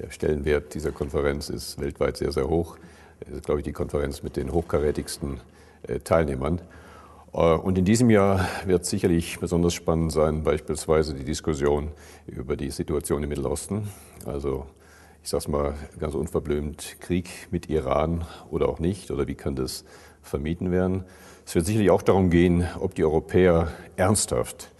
Der Stellenwert dieser Konferenz ist weltweit sehr, sehr hoch. Das ist, glaube ich, die Konferenz mit den hochkarätigsten äh, Teilnehmern. Äh, und in diesem Jahr wird sicherlich besonders spannend sein, beispielsweise die Diskussion über die Situation im Mittelosten. Also ich sage es mal ganz unverblümt, Krieg mit Iran oder auch nicht, oder wie kann das vermieden werden. Es wird sicherlich auch darum gehen, ob die Europäer ernsthaft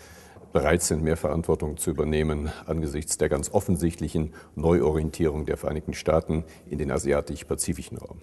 bereit sind, mehr Verantwortung zu übernehmen angesichts der ganz offensichtlichen Neuorientierung der Vereinigten Staaten in den asiatisch-pazifischen Raum.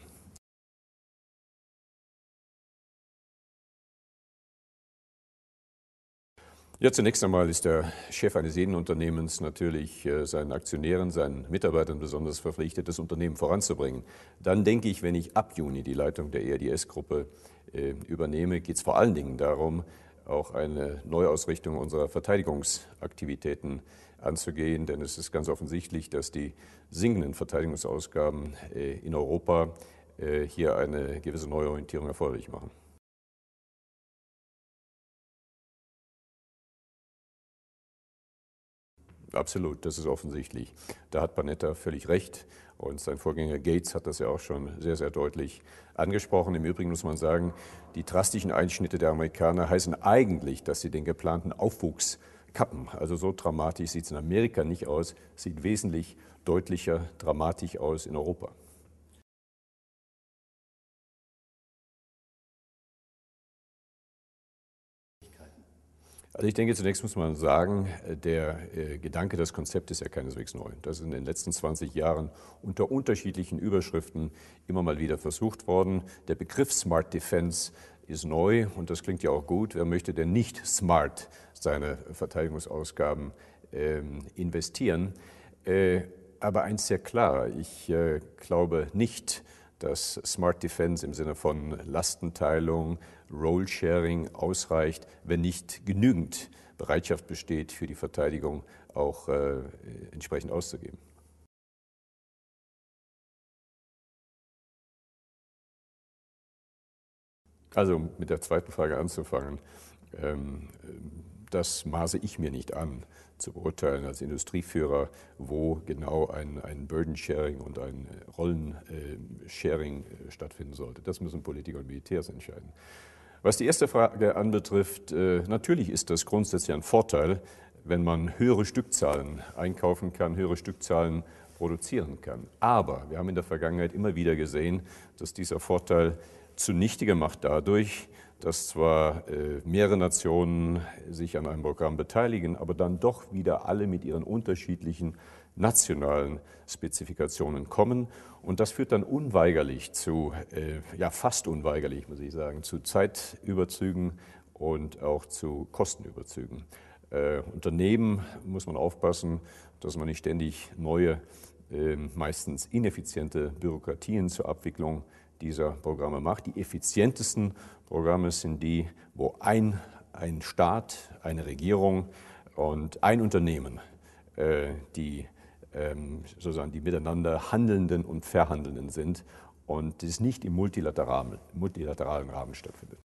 Ja, zunächst einmal ist der Chef eines jeden Unternehmens natürlich äh, seinen Aktionären, seinen Mitarbeitern besonders verpflichtet, das Unternehmen voranzubringen. Dann denke ich, wenn ich ab Juni die Leitung der ERDS-Gruppe äh, übernehme, geht es vor allen Dingen darum, auch eine Neuausrichtung unserer Verteidigungsaktivitäten anzugehen. Denn es ist ganz offensichtlich, dass die sinkenden Verteidigungsausgaben äh, in Europa äh, hier eine gewisse Neuorientierung erforderlich machen. Absolut, das ist offensichtlich. Da hat Panetta völlig recht. Und sein Vorgänger Gates hat das ja auch schon sehr, sehr deutlich angesprochen. Im Übrigen muss man sagen, die drastischen Einschnitte der Amerikaner heißen eigentlich, dass sie den geplanten Aufwuchs kappen. Also so dramatisch sieht es in Amerika nicht aus, sieht wesentlich deutlicher dramatisch aus in Europa. Also ich denke, zunächst muss man sagen, äh, der äh, Gedanke, das Konzept ist ja keineswegs neu. Das ist in den letzten 20 Jahren unter unterschiedlichen Überschriften immer mal wieder versucht worden. Der Begriff Smart Defense ist neu und das klingt ja auch gut. Wer möchte denn nicht smart seine Verteidigungsausgaben ähm, investieren? Äh, aber eins sehr klar, ich glaube nicht, dass Smart Defense im Sinne von Lastenteilung, Role-Sharing ausreicht, wenn nicht genügend Bereitschaft besteht, für die Verteidigung auch äh, entsprechend auszugeben. Also um mit der zweiten Frage anzufangen, ähm, das maße ich mir nicht an, zu beurteilen als Industrieführer, wo genau ein, ein Burden-Sharing und ein Rollen-Sharing äh, äh, stattfinden sollte. Das müssen Politiker und Militärs entscheiden. Was die erste Frage anbetrifft, äh, natürlich ist das grundsätzlich ein Vorteil, wenn man höhere Stückzahlen einkaufen kann, höhere Stückzahlen produzieren kann. Aber wir haben in der Vergangenheit immer wieder gesehen, dass dieser Vorteil zunichte gemacht dadurch, dass zwar äh, mehrere Nationen sich an einem Programm beteiligen, aber dann doch wieder alle mit ihren unterschiedlichen nationalen Spezifikationen kommen. Und das führt dann unweigerlich zu, äh, ja fast unweigerlich muss ich sagen, zu Zeitüberzügen und auch zu Kostenüberzügen. Äh, Unternehmen muss man aufpassen, dass man nicht ständig neue, ähm, meistens ineffiziente Bürokratien zur Abwicklung dieser Programme macht. Die effizientesten Programme sind die, wo ein, ein Staat, eine Regierung und ein Unternehmen äh, die, ähm, sozusagen die miteinander Handelnden und Verhandelnden sind und es nicht im multilateralen, multilateralen Rahmen stattfindet.